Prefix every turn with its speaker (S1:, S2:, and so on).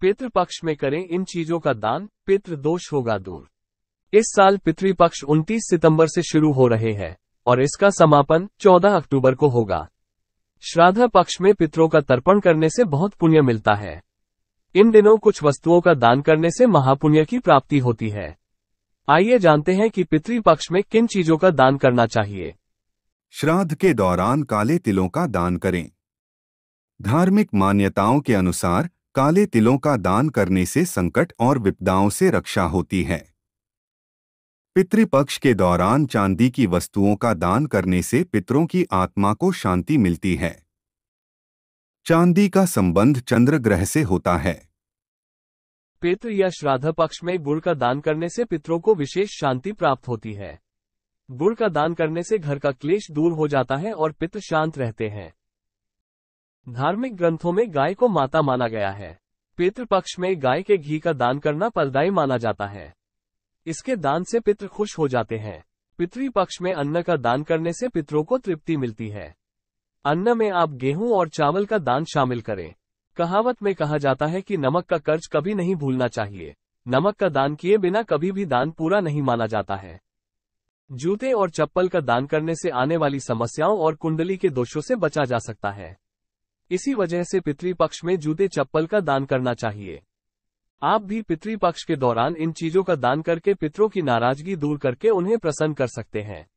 S1: पितृपक्ष में करें इन चीजों का दान पितृ दोष होगा दूर इस साल पितृपक्ष 29 सितंबर से शुरू हो रहे हैं और इसका समापन 14 अक्टूबर को होगा श्राद्ध पक्ष में पितरों का तर्पण करने से बहुत पुण्य मिलता है इन दिनों कुछ वस्तुओं का दान करने से महापुण्य की प्राप्ति होती है आइए जानते हैं कि पितृपक्ष में किन चीजों का दान करना चाहिए
S2: श्राद्ध के दौरान काले तिलों का दान करें धार्मिक मान्यताओं के अनुसार काले तिलों का दान करने से संकट और विपदाओं से रक्षा होती है पितृपक्ष के दौरान चांदी की वस्तुओं का दान करने से पितरों की आत्मा को शांति मिलती है चांदी का संबंध चंद्र ग्रह से होता है
S1: पितृ या श्राद्ध पक्ष में गुड़ का दान करने से पितरों को विशेष शांति प्राप्त होती है गुड़ का दान करने से घर का क्लेश दूर हो जाता है और पितृ शांत रहते हैं धार्मिक ग्रंथों में गाय को माता माना गया है पितृ पक्ष में गाय के घी का दान करना फलदायी माना जाता है इसके दान से पितृ खुश हो जाते हैं पितृ पक्ष में अन्न का दान करने से पितरों को तृप्ति मिलती है अन्न में आप गेहूं और चावल का दान शामिल करें कहावत में कहा जाता है कि नमक का कर्ज कभी नहीं भूलना चाहिए नमक का दान किए बिना कभी भी दान पूरा नहीं माना जाता है जूते और चप्पल का दान करने से आने वाली समस्याओं और कुंडली के दोषों से बचा जा सकता है इसी वजह से पितृपक्ष में जूते चप्पल का दान करना चाहिए आप भी पितृपक्ष के दौरान इन चीजों का दान करके पितरों की नाराजगी दूर करके उन्हें प्रसन्न कर सकते हैं